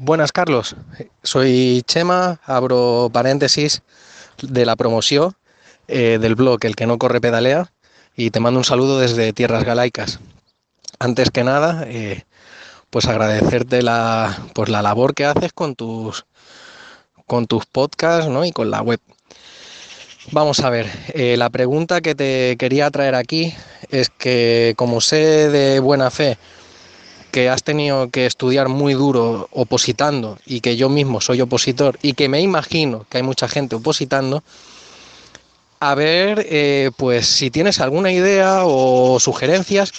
Buenas, Carlos. Soy Chema, abro paréntesis de la promoción eh, del blog El que no corre pedalea y te mando un saludo desde Tierras Galaicas. Antes que nada, eh, pues agradecerte la, pues la labor que haces con tus, con tus podcasts ¿no? y con la web. Vamos a ver, eh, la pregunta que te quería traer aquí es que como sé de buena fe que has tenido que estudiar muy duro opositando y que yo mismo soy opositor y que me imagino que hay mucha gente opositando, a ver eh, pues si tienes alguna idea o sugerencias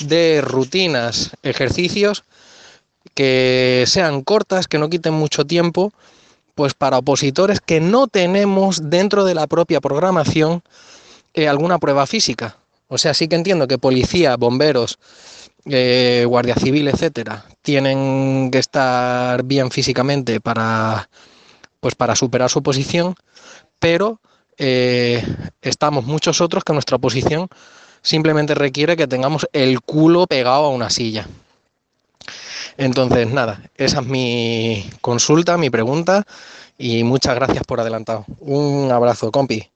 de rutinas, ejercicios que sean cortas, que no quiten mucho tiempo, pues para opositores que no tenemos dentro de la propia programación eh, alguna prueba física. O sea, sí que entiendo que policía, bomberos, eh, guardia civil, etcétera, tienen que estar bien físicamente para, pues para superar su posición, pero eh, estamos muchos otros que nuestra posición simplemente requiere que tengamos el culo pegado a una silla. Entonces, nada, esa es mi consulta, mi pregunta y muchas gracias por adelantado. Un abrazo, compi.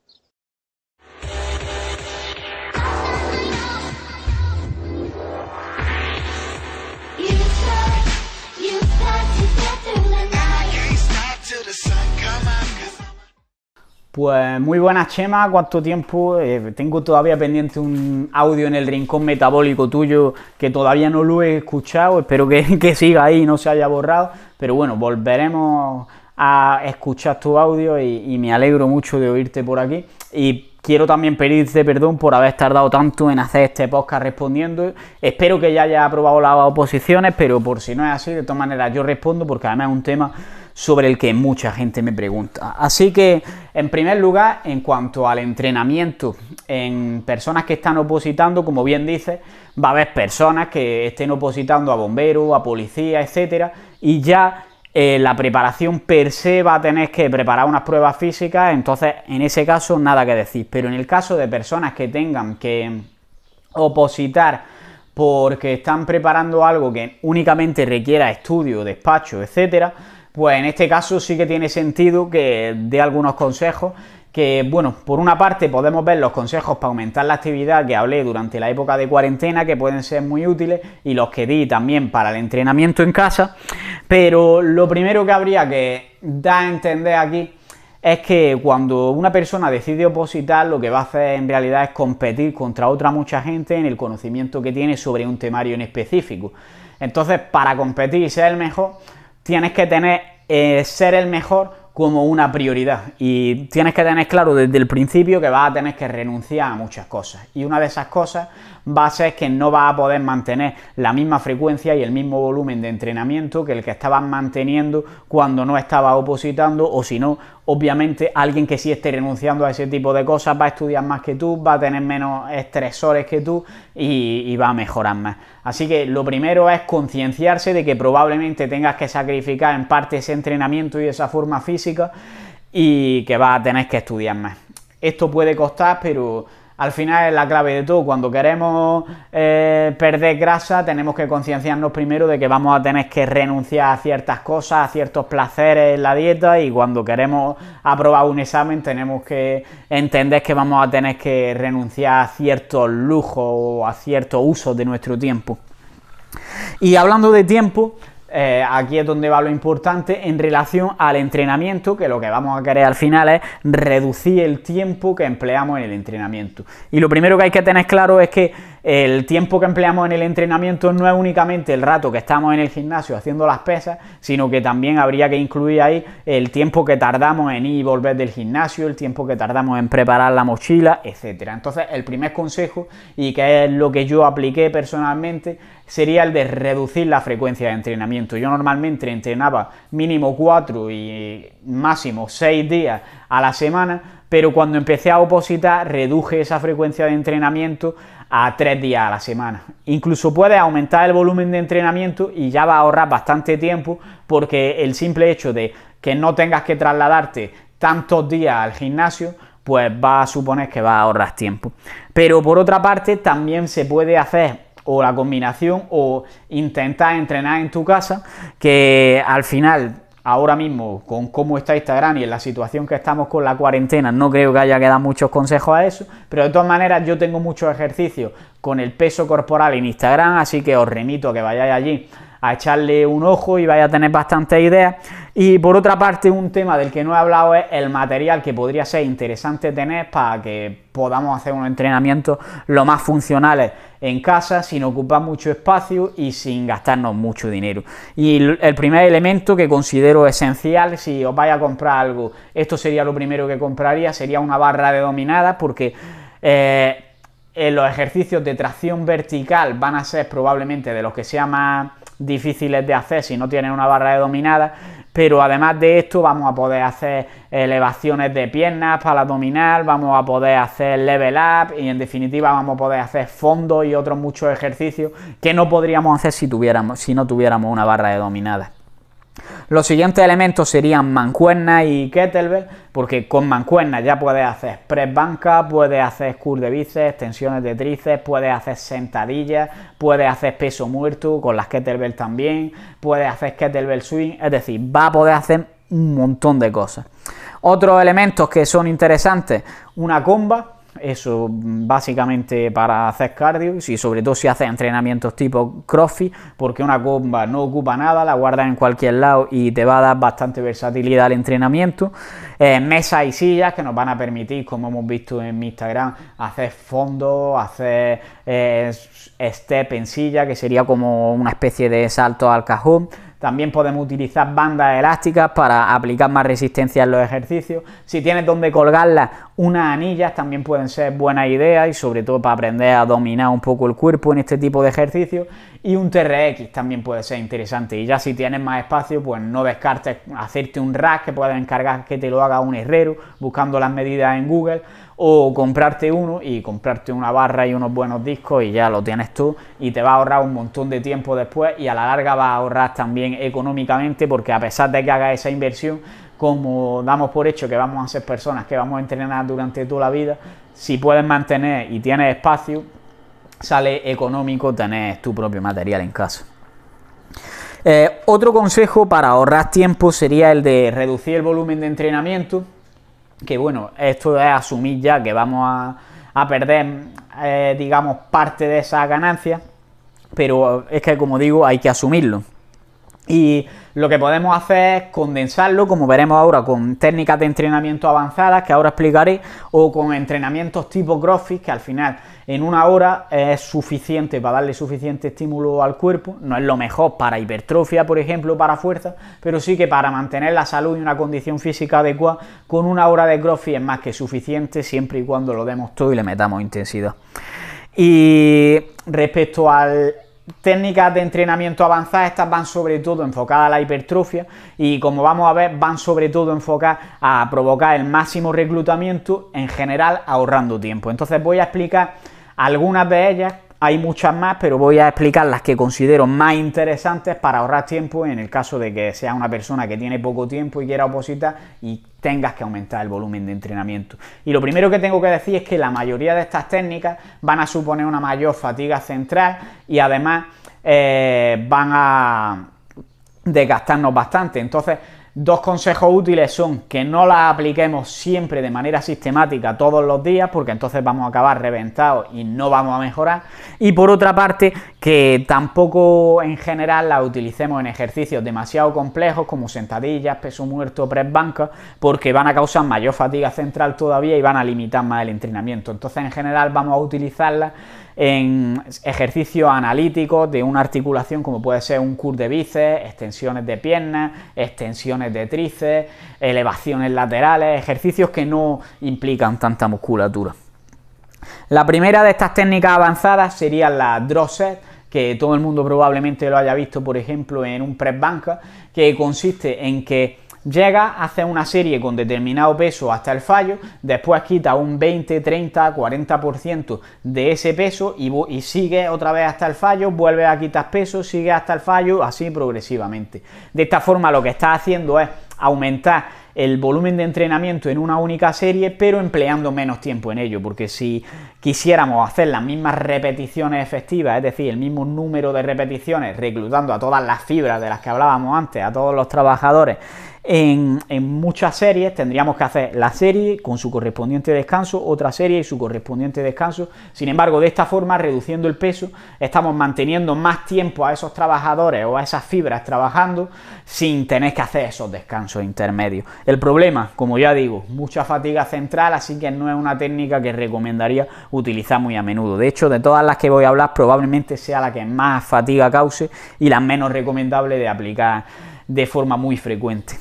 Pues muy buenas, Chema. ¿Cuánto tiempo? Eh, tengo todavía pendiente un audio en el rincón metabólico tuyo que todavía no lo he escuchado. Espero que, siga ahí y no se haya borrado. Pero bueno, volveremos a escuchar tu audio y, me alegro mucho de oírte por aquí. Y quiero también pedirte perdón por haber tardado tanto en hacer este podcast respondiendo. Espero que ya haya aprobado las oposiciones, pero por si no es así, de todas maneras yo respondo porque además es un tema sobre el que mucha gente me pregunta. Así que, en primer lugar, en cuanto al entrenamiento en personas que están opositando, como bien dice, va a haber personas que estén opositando a bomberos, a policía, etcétera, y ya eh, la preparación per se va a tener que preparar unas pruebas físicas, entonces en ese caso nada que decir. Pero en el caso de personas que tengan que opositar porque están preparando algo que únicamente requiera estudio, despacho, etcétera, pues en este caso sí que tiene sentido que dé algunos consejos que, bueno, por una parte podemos ver los consejos para aumentar la actividad que hablé durante la época de cuarentena, que pueden ser muy útiles, y los que di también para el entrenamiento en casa, pero lo primero que habría que dar a entender aquí es que cuando una persona decide opositar, lo que va a hacer en realidad es competir contra otra mucha gente en el conocimiento que tiene sobre un temario en específico. Entonces, para competir y ser el mejor, tienes que tener eh, ser el mejor como una prioridad y tienes que tener claro desde el principio que vas a tener que renunciar a muchas cosas y una de esas cosas a ser que no vas a poder mantener la misma frecuencia y el mismo volumen de entrenamiento que el que estabas manteniendo cuando no estabas opositando o si no, obviamente alguien que sí esté renunciando a ese tipo de cosas va a estudiar más que tú, va a tener menos estresores que tú y, y va a mejorar más. Así que lo primero es concienciarse de que probablemente tengas que sacrificar en parte ese entrenamiento y esa forma física y que vas a tener que estudiar más. Esto puede costar, pero al final es la clave de todo. Cuando queremos eh, perder grasa, tenemos que concienciarnos primero de que vamos a tener que renunciar a ciertas cosas, a ciertos placeres en la dieta y cuando queremos aprobar un examen tenemos que entender que vamos a tener que renunciar a ciertos lujos o a ciertos usos de nuestro tiempo. Y hablando de tiempo, eh, aquí es donde va lo importante en relación al entrenamiento, que lo que vamos a querer al final es reducir el tiempo que empleamos en el entrenamiento. Y lo primero que hay que tener claro es que el tiempo que empleamos en el entrenamiento no es únicamente el rato que estamos en el gimnasio haciendo las pesas, sino que también habría que incluir ahí el tiempo que tardamos en ir y volver del gimnasio, el tiempo que tardamos en preparar la mochila, etcétera. Entonces, el primer consejo, y que es lo que yo apliqué personalmente, sería el de reducir la frecuencia de entrenamiento. Yo normalmente entrenaba mínimo 4 y máximo seis días a la semana, pero cuando empecé a opositar reduje esa frecuencia de entrenamiento a tres días a la semana. Incluso puedes aumentar el volumen de entrenamiento y ya vas a ahorrar bastante tiempo porque el simple hecho de que no tengas que trasladarte tantos días al gimnasio, pues va a suponer que va a ahorrar tiempo. Pero por otra parte, también se puede hacer o la combinación o intentar entrenar en tu casa, que al final ahora mismo con cómo está Instagram y en la situación que estamos con la cuarentena, no creo que haya que dar muchos consejos a eso, pero de todas maneras yo tengo muchos ejercicios con el peso corporal en Instagram, así que os remito a que vayáis allí a echarle un ojo y vais a tener bastantes ideas. Y por otra parte, un tema del que no he hablado es el material que podría ser interesante tener para que podamos hacer unos entrenamientos lo más funcionales en casa, sin ocupar mucho espacio y sin gastarnos mucho dinero. Y el primer elemento que considero esencial, si os vais a comprar algo, esto sería lo primero que compraría, sería una barra de dominada porque... Eh, en los ejercicios de tracción vertical van a ser probablemente de los que sean más difíciles de hacer si no tienen una barra de dominada pero además de esto vamos a poder hacer elevaciones de piernas para dominar, vamos a poder hacer level up y en definitiva vamos a poder hacer fondo y otros muchos ejercicios que no podríamos hacer si tuviéramos si no tuviéramos una barra de dominadas. Los siguientes elementos serían mancuerna y kettlebell, porque con mancuerna ya puedes hacer press banca, puedes hacer curl de bíceps, tensiones de tríceps, puedes hacer sentadillas, puedes hacer peso muerto con las kettlebell también, puedes hacer kettlebell swing, es decir, va a poder hacer un montón de cosas. Otros elementos que son interesantes, una comba, eso básicamente para hacer cardio y sobre todo si haces entrenamientos tipo crossfit, porque una comba no ocupa nada, la guardas en cualquier lado y te va a dar bastante versatilidad al entrenamiento. Eh, mesas y sillas que nos van a permitir, como hemos visto en mi Instagram, hacer fondo hacer eh, step en silla, que sería como una especie de salto al cajón también podemos utilizar bandas elásticas para aplicar más resistencia en los ejercicios. Si tienes donde colgarlas, unas anillas también pueden ser buena idea y sobre todo para aprender a dominar un poco el cuerpo en este tipo de ejercicios. Y un TRX también puede ser interesante. Y ya si tienes más espacio, pues no descartes hacerte un rack que puedas encargar que te lo haga un herrero buscando las medidas en Google o comprarte uno y comprarte una barra y unos buenos discos y ya lo tienes tú y te va a ahorrar un montón de tiempo después y a la larga va a ahorrar también económicamente porque a pesar de que hagas esa inversión, como damos por hecho que vamos a ser personas que vamos a entrenar durante toda la vida, si puedes mantener y tienes espacio, sale económico tener tu propio material en casa. Eh, otro consejo para ahorrar tiempo sería el de reducir el volumen de entrenamiento que bueno, esto es asumir ya que vamos a, perder, eh, digamos, parte de esa ganancia, pero es que como digo, hay que asumirlo. Y lo que podemos hacer es condensarlo, como veremos ahora, con técnicas de entrenamiento avanzadas que ahora explicaré, o con entrenamientos tipo CrossFit, que al final en una hora es suficiente para darle suficiente estímulo al cuerpo, no es lo mejor para hipertrofia, por ejemplo, para fuerza, pero sí que para mantener la salud y una condición física adecuada, con una hora de crossfit es más que suficiente siempre y cuando lo demos todo y le metamos intensidad. Y respecto a técnicas de entrenamiento avanzadas, estas van sobre todo enfocadas a la hipertrofia y como vamos a ver, van sobre todo enfocadas a provocar el máximo reclutamiento en general ahorrando tiempo. Entonces voy a explicar algunas de ellas, hay muchas más, pero voy a explicar las que considero más interesantes para ahorrar tiempo en el caso de que seas una persona que tiene poco tiempo y quiera opositar y tengas que aumentar el volumen de entrenamiento. Y lo primero que tengo que decir es que la mayoría de estas técnicas van a suponer una mayor fatiga central y además eh, van a desgastarnos bastante. Entonces, Dos consejos útiles son que no la apliquemos siempre de manera sistemática todos los días, porque entonces vamos a acabar reventados y no vamos a mejorar. Y por otra parte, que tampoco en general la utilicemos en ejercicios demasiado complejos como sentadillas, peso muerto, press banca, porque van a causar mayor fatiga central todavía y van a limitar más el entrenamiento. Entonces en general vamos a utilizarla en ejercicios analíticos de una articulación como puede ser un curl de bíceps, extensiones de piernas, extensiones de tríceps, elevaciones laterales, ejercicios que no implican tanta musculatura. La primera de estas técnicas avanzadas sería la draw que todo el mundo probablemente lo haya visto, por ejemplo, en un press banca, que consiste en que Llega, hacer una serie con determinado peso hasta el fallo, después quita un 20, 30, 40% de ese peso y, sigue otra vez hasta el fallo, vuelve a quitar peso, sigue hasta el fallo, así progresivamente. De esta forma lo que está haciendo es aumentar el volumen de entrenamiento en una única serie, pero empleando menos tiempo en ello, porque si quisiéramos hacer las mismas repeticiones efectivas, es decir, el mismo número de repeticiones, reclutando a todas las fibras de las que hablábamos antes, a todos los trabajadores, en, muchas series tendríamos que hacer la serie con su correspondiente descanso, otra serie y su correspondiente descanso. Sin embargo, de esta forma, reduciendo el peso, estamos manteniendo más tiempo a esos trabajadores o a esas fibras trabajando sin tener que hacer esos descansos intermedios. El problema, como ya digo, mucha fatiga central, así que no es una técnica que recomendaría utilizar muy a menudo. De hecho, de todas las que voy a hablar, probablemente sea la que más fatiga cause y la menos recomendable de aplicar de forma muy frecuente.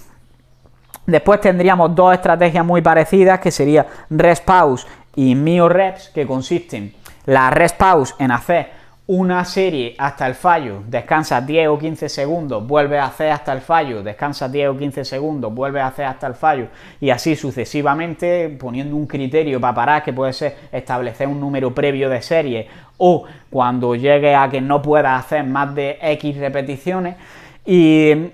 Después tendríamos dos estrategias muy parecidas que serían rest pause y mio reps que consisten la rest pause en hacer una serie hasta el fallo, descansa 10 o 15 segundos, vuelve a hacer hasta el fallo, descansa 10 o 15 segundos, vuelve a hacer hasta el fallo y así sucesivamente poniendo un criterio para parar que puede ser establecer un número previo de serie, o cuando llegue a que no pueda hacer más de X repeticiones y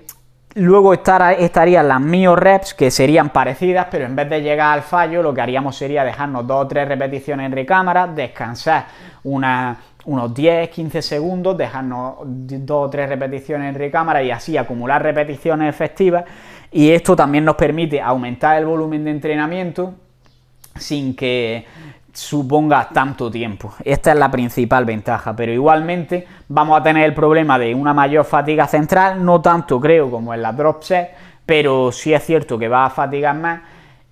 Luego estarían las mio reps, que serían parecidas, pero en vez de llegar al fallo, lo que haríamos sería dejarnos dos o tres repeticiones en recámara, descansar unos 10, 15 segundos, dejarnos dos o tres repeticiones en recámara y así acumular repeticiones efectivas. Y esto también nos permite aumentar el volumen de entrenamiento sin que, suponga tanto tiempo. Esta es la principal ventaja, pero igualmente vamos a tener el problema de una mayor fatiga central, no tanto creo como en la drop set, pero sí es cierto que va a fatigar más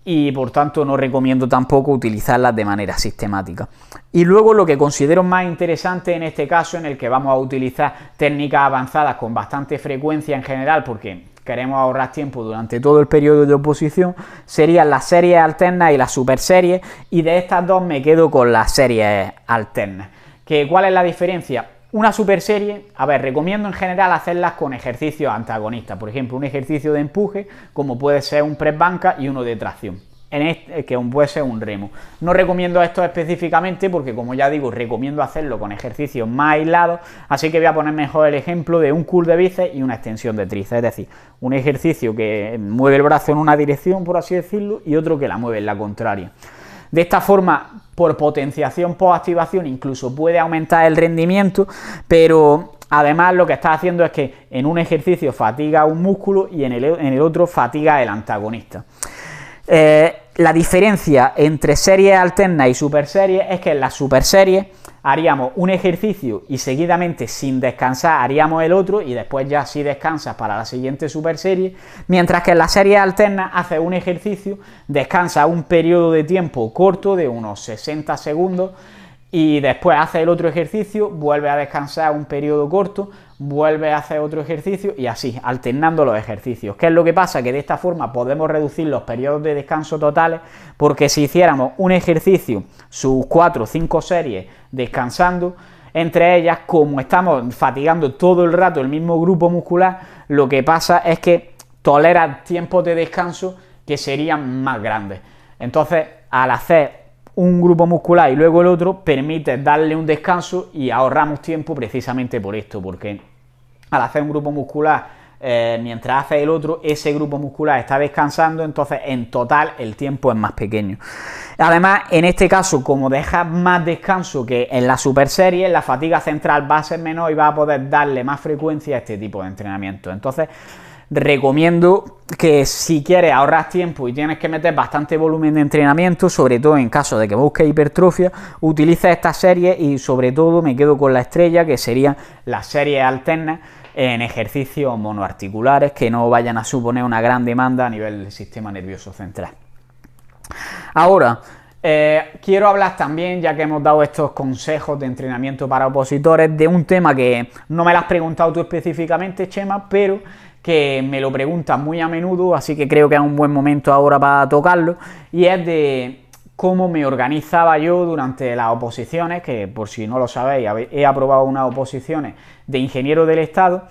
y por tanto no recomiendo tampoco utilizarlas de manera sistemática. Y luego lo que considero más interesante en este caso en el que vamos a utilizar técnicas avanzadas con bastante frecuencia en general porque queremos ahorrar tiempo durante todo el periodo de oposición, serían las series alternas y las superseries, y de estas dos me quedo con las series alternas. ¿Que, ¿Cuál es la diferencia? Una super serie a ver, recomiendo en general hacerlas con ejercicios antagonistas, por ejemplo, un ejercicio de empuje, como puede ser un press banca y uno de tracción que este, que un remo. No recomiendo esto específicamente porque, como ya digo, recomiendo hacerlo con ejercicios más aislados, así que voy a poner mejor el ejemplo de un curl de bíceps y una extensión de tríceps, es decir, un ejercicio que mueve el brazo en una dirección, por así decirlo, y otro que la mueve en la contraria. De esta forma, por potenciación por activación, incluso puede aumentar el rendimiento, pero Además, lo que está haciendo es que en un ejercicio fatiga un músculo y en el, otro fatiga el antagonista. Eh, la diferencia entre serie alterna y super serie es que en la superserie haríamos un ejercicio y seguidamente sin descansar haríamos el otro y después ya si descansas para la siguiente super serie, mientras que en la serie alterna hace un ejercicio, descansa un periodo de tiempo corto de unos 60 segundos y después hace el otro ejercicio, vuelve a descansar un periodo corto, vuelve a hacer otro ejercicio y así, alternando los ejercicios. ¿Qué es lo que pasa? Que de esta forma podemos reducir los periodos de descanso totales porque si hiciéramos un ejercicio, sus 4 o 5 series descansando, entre ellas, como estamos fatigando todo el rato el mismo grupo muscular, lo que pasa es que tolera tiempos de descanso que serían más grandes. Entonces, al hacer un grupo muscular y luego el otro, permite darle un descanso y ahorramos tiempo precisamente por esto, porque al hacer un grupo muscular, eh, mientras hace el otro, ese grupo muscular está descansando, entonces en total el tiempo es más pequeño. Además, en este caso, como deja más descanso que en la super serie, la fatiga central va a ser menor y va a poder darle más frecuencia a este tipo de entrenamiento. Entonces, recomiendo que si quieres ahorrar tiempo y tienes que meter bastante volumen de entrenamiento, sobre todo en caso de que busques hipertrofia, utiliza esta serie y sobre todo me quedo con la estrella, que sería las series alternas en ejercicios monoarticulares que no vayan a suponer una gran demanda a nivel del sistema nervioso central. Ahora, eh, quiero hablar también, ya que hemos dado estos consejos de entrenamiento para opositores, de un tema que no me lo has preguntado tú específicamente, Chema, pero que me lo preguntas muy a menudo, así que creo que es un buen momento ahora para tocarlo, y es de cómo me organizaba yo durante las oposiciones, que por si no lo sabéis, he aprobado unas oposiciones de ingeniero del Estado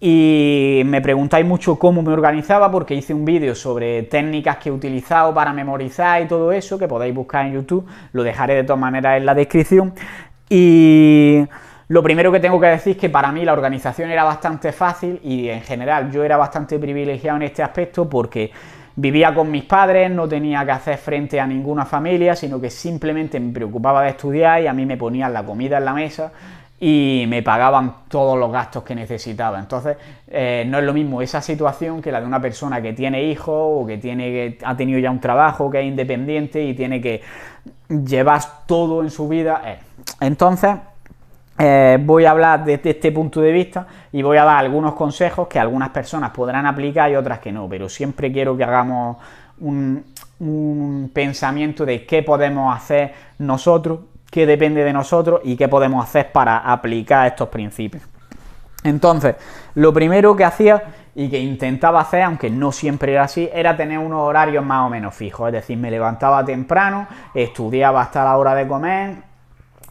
y me preguntáis mucho cómo me organizaba porque hice un vídeo sobre técnicas que he utilizado para memorizar y todo eso que podéis buscar en YouTube, lo dejaré de todas maneras en la descripción y lo primero que tengo que decir es que para mí la organización era bastante fácil y en general yo era bastante privilegiado en este aspecto porque vivía con mis padres, no tenía que hacer frente a ninguna familia, sino que simplemente me preocupaba de estudiar y a mí me ponían la comida en la mesa y me pagaban todos los gastos que necesitaba. Entonces, eh, no es lo mismo esa situación que la de una persona que tiene hijos o que, tiene, ha tenido ya un trabajo, que es independiente y tiene que llevar todo en su vida. Eh. Entonces, eh, voy a hablar desde este punto de vista y voy a dar algunos consejos que algunas personas podrán aplicar y otras que no, pero siempre quiero que hagamos un pensamiento de qué podemos hacer nosotros qué depende de nosotros y qué podemos hacer para aplicar estos principios. Entonces, lo primero que hacía y que intentaba hacer, aunque no siempre era así, era tener unos horarios más o menos fijos. Es decir, me levantaba temprano, estudiaba hasta la hora de comer,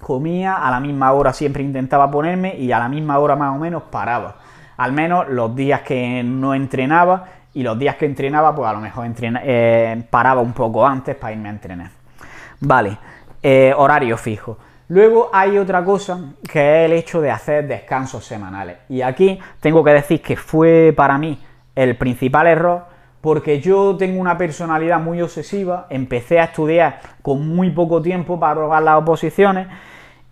comía, a la misma hora siempre intentaba ponerme y a la misma hora más o menos paraba. Al menos los días que no entrenaba y los días que entrenaba, pues a lo mejor eh, paraba un poco antes para irme a entrenar. Vale, eh, horario fijo. Luego hay otra cosa que es el hecho de hacer descansos semanales. Y aquí tengo que decir que fue para mí el principal error porque yo tengo una personalidad muy obsesiva, empecé a estudiar con muy poco tiempo para robar las oposiciones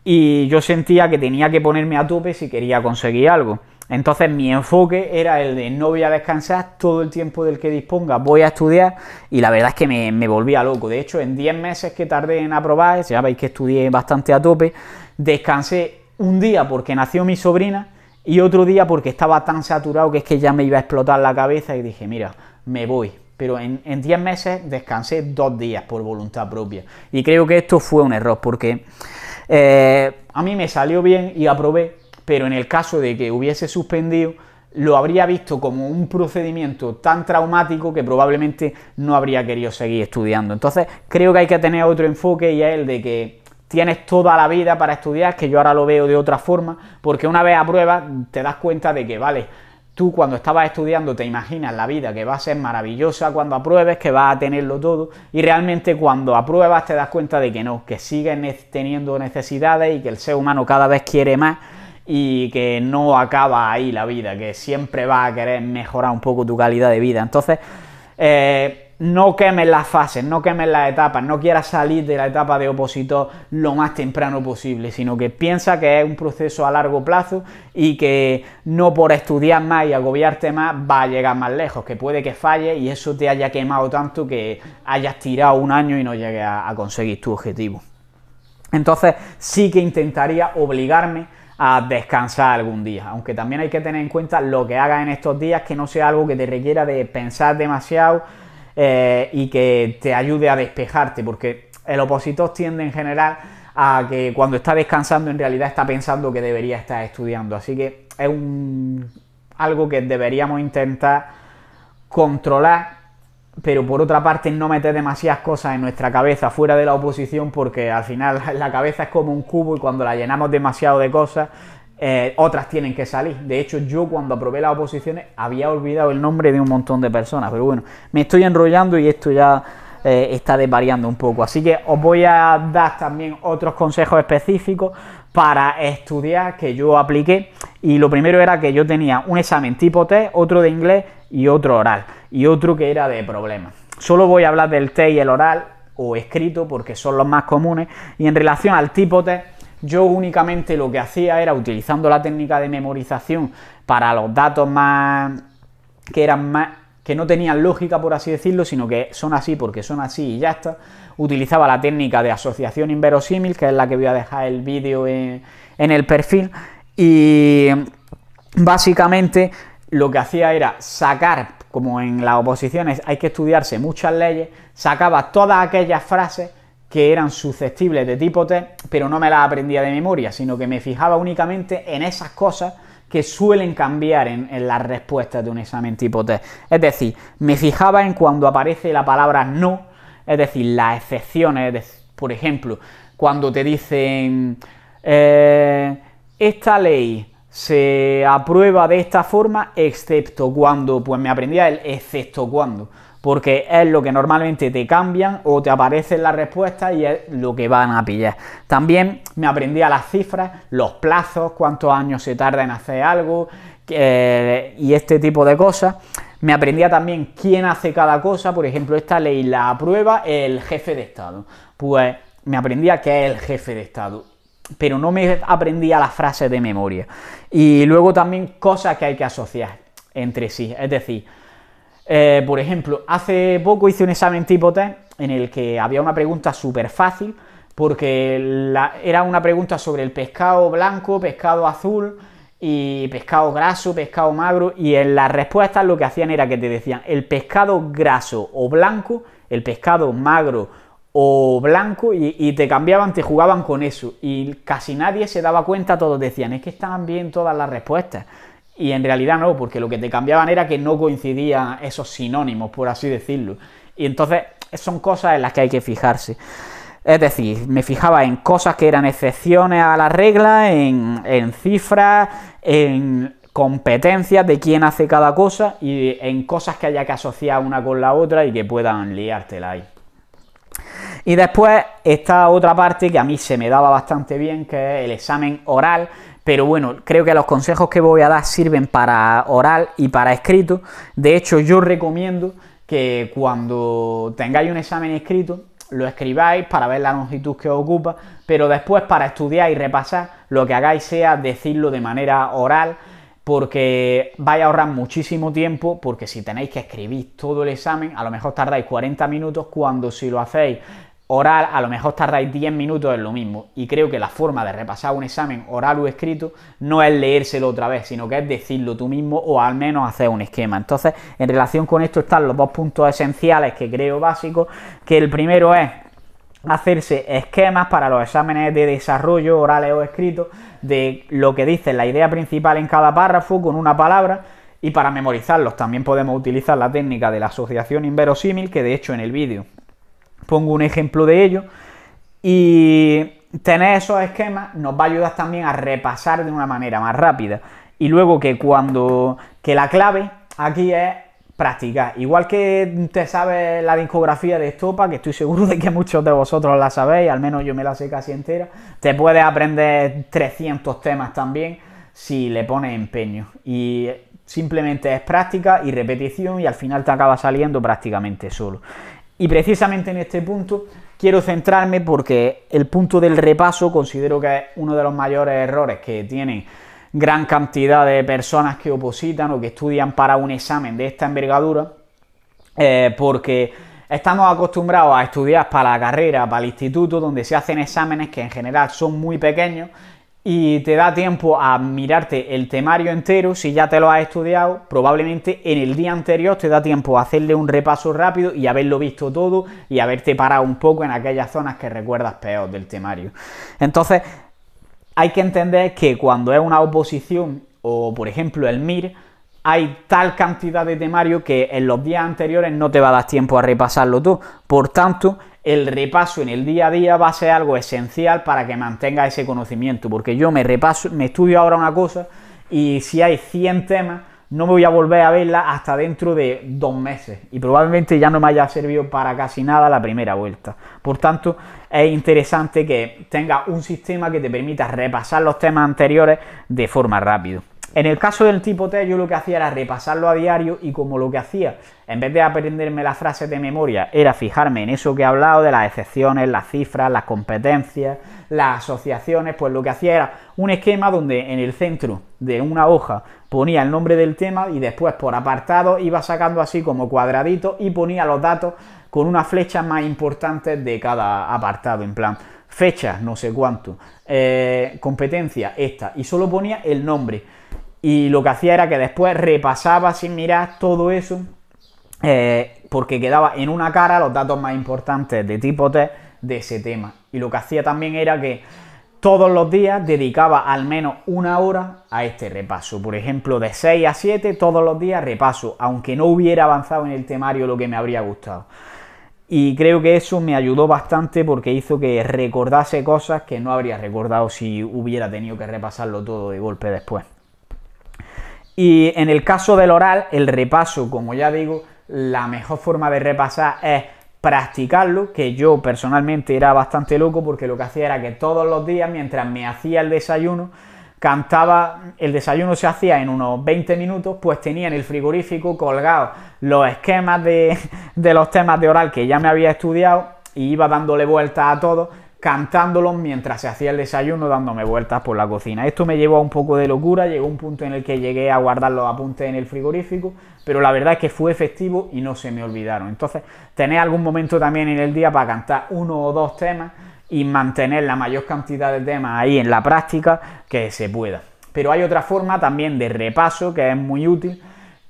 y yo sentía que tenía que ponerme a tope si quería conseguir algo. Entonces mi enfoque era el de no voy a descansar todo el tiempo del que disponga, voy a estudiar y la verdad es que me, volvía loco. De hecho, en 10 meses que tardé en aprobar, ya veis que estudié bastante a tope, descansé un día porque nació mi sobrina y otro día porque estaba tan saturado que es que ya me iba a explotar la cabeza y dije, mira, me voy. Pero en 10 meses descansé dos días por voluntad propia. Y creo que esto fue un error porque eh, a mí me salió bien y aprobé, pero en el caso de que hubiese suspendido, lo habría visto como un procedimiento tan traumático que probablemente no habría querido seguir estudiando. Entonces creo que hay que tener otro enfoque y es el de que tienes toda la vida para estudiar, que yo ahora lo veo de otra forma, porque una vez apruebas te das cuenta de que, vale, tú cuando estabas estudiando te imaginas la vida que va a ser maravillosa cuando apruebes, que vas a tenerlo todo, y realmente cuando apruebas te das cuenta de que no, que sigues teniendo necesidades y que el ser humano cada vez quiere más y que no acaba ahí la vida, que siempre va a querer mejorar un poco tu calidad de vida. Entonces, eh, no quemes las fases, no quemes las etapas, no quieras salir de la etapa de opositor lo más temprano posible, sino que piensa que es un proceso a largo plazo y que no por estudiar más y agobiarte más va a llegar más lejos, que puede que falle y eso te haya quemado tanto que hayas tirado un año y no llegues a conseguir tu objetivo. Entonces sí que intentaría obligarme a descansar algún día. Aunque también hay que tener en cuenta lo que hagas en estos días, que no sea algo que te requiera de pensar demasiado eh, y que te ayude a despejarte, porque el opositor tiende en general a que cuando está descansando en realidad está pensando que debería estar estudiando. Así que es un, algo que deberíamos intentar controlar pero por otra parte no meter demasiadas cosas en nuestra cabeza fuera de la oposición porque al final la cabeza es como un cubo y cuando la llenamos demasiado de cosas, eh, otras tienen que salir. De hecho, yo cuando aprobé las oposiciones había olvidado el nombre de un montón de personas, pero bueno, me estoy enrollando y esto ya eh, está desvariando un poco. Así que os voy a dar también otros consejos específicos para estudiar que yo apliqué y lo primero era que yo tenía un examen tipo T, otro de inglés, y otro oral, y otro que era de problemas. Solo voy a hablar del test y el oral o escrito porque son los más comunes, y en relación al tipo test, yo únicamente lo que hacía era utilizando la técnica de memorización para los datos más que eran más que no tenían lógica, por así decirlo, sino que son así porque son así y ya está. Utilizaba la técnica de asociación inverosímil, que es la que voy a dejar el vídeo en, el perfil. Y básicamente lo que hacía era sacar, como en las oposiciones hay que estudiarse muchas leyes, sacaba todas aquellas frases que eran susceptibles de tipo T, pero no me las aprendía de memoria, sino que me fijaba únicamente en esas cosas que suelen cambiar en, las respuestas de un examen tipo T. Es decir, me fijaba en cuando aparece la palabra no, es decir, las excepciones, por ejemplo, cuando te dicen eh, esta ley se aprueba de esta forma excepto cuando, pues me aprendía el excepto cuando, porque es lo que normalmente te cambian o te aparecen la respuesta y es lo que van a pillar. También me aprendía las cifras, los plazos, cuántos años se tarda en hacer algo y este tipo de cosas. Me aprendía también quién hace cada cosa, por ejemplo, esta ley la aprueba el jefe de Estado. Pues me aprendía que es el jefe de Estado pero no me aprendía las frases de memoria. Y luego también cosas que hay que asociar entre sí. Es decir, eh, por ejemplo, hace poco hice un examen tipo test en el que había una pregunta súper fácil, porque era una pregunta sobre el pescado blanco, pescado azul y pescado graso, pescado magro, y en las respuestas lo que hacían era que te decían el pescado graso o blanco, el pescado magro o blanco y, te cambiaban, te jugaban con eso. Y casi nadie se daba cuenta, todos decían, es que estaban bien todas las respuestas. Y en realidad no, porque lo que te cambiaban era que no coincidían esos sinónimos, por así decirlo. Y entonces son cosas en las que hay que fijarse. Es decir, me fijaba en cosas que eran excepciones a la regla, en, en cifras, en competencias de quién hace cada cosa y en cosas que haya que asociar una con la otra y que puedan liártela ahí. Y después esta otra parte que a mí se me daba bastante bien, que es el examen oral, pero bueno, creo que los consejos que voy a dar sirven para oral y para escrito. De hecho, yo recomiendo que cuando tengáis un examen escrito, lo escribáis para ver la longitud que os ocupa, pero después para estudiar y repasar, lo que hagáis sea decirlo de manera oral porque vais a ahorrar muchísimo tiempo, porque si tenéis que escribir todo el examen, a lo mejor tardáis 40 minutos, cuando si lo hacéis oral, a lo mejor tardáis 10 minutos es lo mismo. Y creo que la forma de repasar un examen oral o escrito no es leérselo otra vez, sino que es decirlo tú mismo o al menos hacer un esquema. Entonces, en relación con esto están los dos puntos esenciales que creo básicos, que el primero es hacerse esquemas para los exámenes de desarrollo orales o escritos de lo que dice la idea principal en cada párrafo con una palabra y para memorizarlos también podemos utilizar la técnica de la asociación inverosímil que de hecho en el vídeo pongo un ejemplo de ello y tener esos esquemas nos va a ayudar también a repasar de una manera más rápida y luego que cuando que la clave aquí es practicar. Igual que te sabes la discografía de Estopa, que estoy seguro de que muchos de vosotros la sabéis, al menos yo me la sé casi entera, te puedes aprender 300 temas también si le pones empeño. Y simplemente es práctica y repetición y al final te acaba saliendo prácticamente solo. Y precisamente en este punto quiero centrarme porque el punto del repaso considero que es uno de los mayores errores que tienen gran cantidad de personas que opositan o que estudian para un examen de esta envergadura, eh, porque estamos acostumbrados a estudiar para la carrera, para el instituto, donde se hacen exámenes que en general son muy pequeños y te da tiempo a mirarte el temario entero, si ya te lo has estudiado, probablemente en el día anterior te da tiempo a hacerle un repaso rápido y haberlo visto todo y haberte parado un poco en aquellas zonas que recuerdas peor del temario. Entonces, hay que entender que cuando es una oposición o, por ejemplo, el MIR, hay tal cantidad de temario que en los días anteriores no te va a dar tiempo a repasarlo todo. Por tanto, el repaso en el día a día va a ser algo esencial para que mantenga ese conocimiento, porque yo me repaso, me estudio ahora una cosa y si hay 100 temas, no me voy a volver a verla hasta dentro de dos meses y probablemente ya no me haya servido para casi nada la primera vuelta. Por tanto, es interesante que tengas un sistema que te permita repasar los temas anteriores de forma rápida. En el caso del tipo T, yo lo que hacía era repasarlo a diario y como lo que hacía, en vez de aprenderme las frases de memoria, era fijarme en eso que he hablado de las excepciones, las cifras, las competencias, las asociaciones, pues lo que hacía era un esquema donde en el centro de una hoja ponía el nombre del tema y después por apartado iba sacando así como cuadradito y ponía los datos con una flecha más importante de cada apartado, en plan fecha, no sé cuánto, eh, competencia, esta, y solo ponía el nombre y lo que hacía era que después repasaba sin mirar todo eso, eh, porque quedaba en una cara los datos más importantes de tipo test de ese tema. Y lo que hacía también era que todos los días dedicaba al menos una hora a este repaso. Por ejemplo, de 6 a 7 todos los días repaso, aunque no hubiera avanzado en el temario lo que me habría gustado. Y creo que eso me ayudó bastante porque hizo que recordase cosas que no habría recordado si hubiera tenido que repasarlo todo de golpe después. Y en el caso del oral, el repaso, como ya digo, la mejor forma de repasar es practicarlo, que yo personalmente era bastante loco porque lo que hacía era que todos los días, mientras me hacía el desayuno, cantaba, el desayuno se hacía en unos 20 minutos, pues tenía en el frigorífico colgados los esquemas de, los temas de oral que ya me había estudiado y iba dándole vueltas a todo cantándolos mientras se hacía el desayuno dándome vueltas por la cocina. Esto me llevó a un poco de locura, llegó un punto en el que llegué a guardar los apuntes en el frigorífico, pero la verdad es que fue efectivo y no se me olvidaron. Entonces, tener algún momento también en el día para cantar uno o dos temas y mantener la mayor cantidad de temas ahí en la práctica que se pueda. Pero hay otra forma también de repaso que es muy útil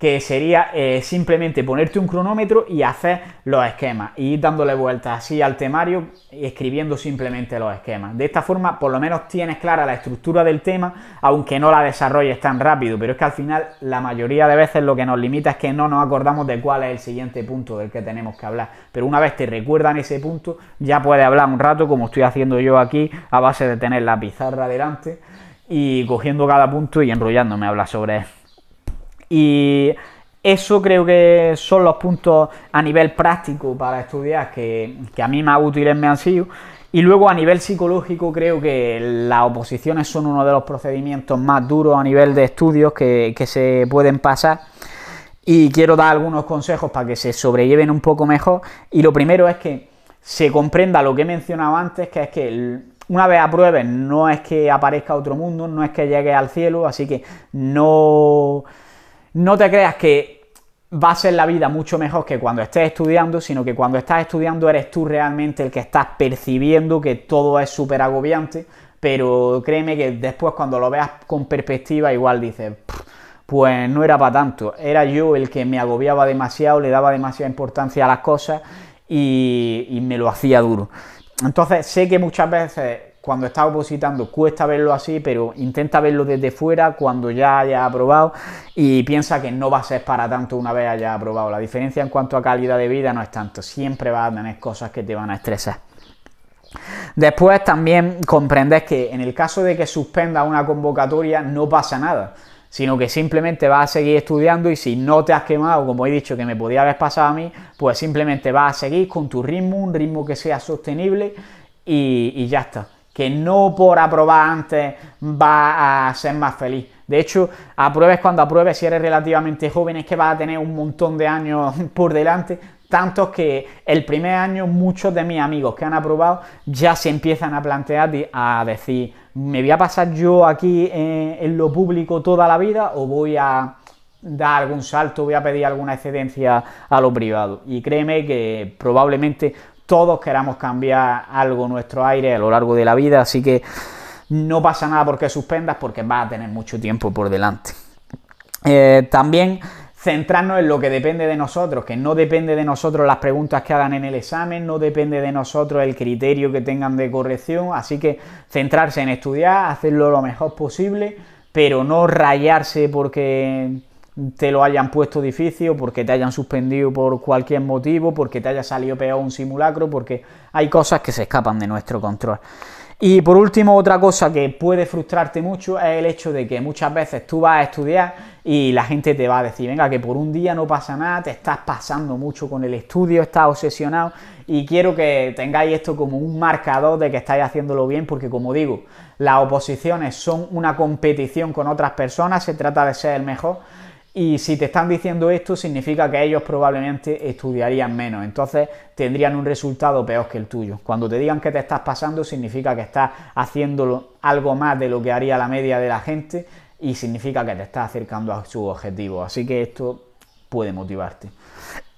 que sería eh, simplemente ponerte un cronómetro y hacer los esquemas, y dándole vueltas así al temario y escribiendo simplemente los esquemas. De esta forma, por lo menos tienes clara la estructura del tema, aunque no la desarrolles tan rápido, pero es que al final la mayoría de veces lo que nos limita es que no nos acordamos de cuál es el siguiente punto del que tenemos que hablar. Pero una vez te recuerdan ese punto, ya puedes hablar un rato, como estoy haciendo yo aquí, a base de tener la pizarra delante y cogiendo cada punto y enrollándome a hablar sobre él. Y eso creo que son los puntos a nivel práctico para estudiar que, a mí más útiles me han sido. Y luego a nivel psicológico creo que las oposiciones son uno de los procedimientos más duros a nivel de estudios que, se pueden pasar y quiero dar algunos consejos para que se sobrelleven un poco mejor. Y lo primero es que se comprenda lo que he mencionado antes, que es que una vez aprueben, no es que aparezca otro mundo, no es que llegue al cielo, así que no no te creas que va a ser la vida mucho mejor que cuando estés estudiando, sino que cuando estás estudiando eres tú realmente el que estás percibiendo que todo es súper agobiante, pero créeme que después cuando lo veas con perspectiva igual dices, pues no era para tanto, era yo el que me agobiaba demasiado, le daba demasiada importancia a las cosas y, y me lo hacía duro. Entonces sé que muchas veces cuando estás opositando cuesta verlo así, pero intenta verlo desde fuera cuando ya haya aprobado y piensa que no va a ser para tanto una vez haya aprobado. La diferencia en cuanto a calidad de vida no es tanto, siempre vas a tener cosas que te van a estresar. Después también comprendes que en el caso de que suspenda una convocatoria no pasa nada sino que simplemente vas a seguir estudiando y si no te has quemado, como he dicho que me podía haber pasado a mí, pues simplemente vas a seguir con tu ritmo, un ritmo que sea sostenible y, y ya está que no por aprobar antes va a ser más feliz. De hecho, apruebes cuando apruebes, si eres relativamente joven, es que vas a tener un montón de años por delante. Tantos que el primer año muchos de mis amigos que han aprobado ya se empiezan a plantear, a decir, ¿me voy a pasar yo aquí eh, en lo público toda la vida o voy a dar algún salto, voy a pedir alguna excedencia a lo privado? Y créeme que probablemente todos queramos cambiar algo nuestro aire a lo largo de la vida, así que no pasa nada porque suspendas porque vas a tener mucho tiempo por delante. Eh, también centrarnos en lo que depende de nosotros, que no depende de nosotros las preguntas que hagan en el examen, no depende de nosotros el criterio que tengan de corrección, así que centrarse en estudiar, hacerlo lo mejor posible, pero no rayarse porque te lo hayan puesto difícil o porque te hayan suspendido por cualquier motivo, porque te haya salido peor un simulacro, porque hay cosas que se escapan de nuestro control. Y por último, otra cosa que puede frustrarte mucho es el hecho de que muchas veces tú vas a estudiar y la gente te va a decir, venga, que por un día no pasa nada, te estás pasando mucho con el estudio, estás obsesionado y quiero que tengáis esto como un marcador de que estáis haciéndolo bien, porque como digo, las oposiciones son una competición con otras personas, se trata de ser el mejor y si te están diciendo esto, significa que ellos probablemente estudiarían menos, entonces tendrían un resultado peor que el tuyo. Cuando te digan que te estás pasando, significa que estás haciendo algo más de lo que haría la media de la gente y significa que te estás acercando a su objetivo. Así que esto puede motivarte.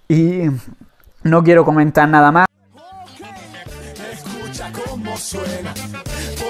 Y no quiero comentar nada más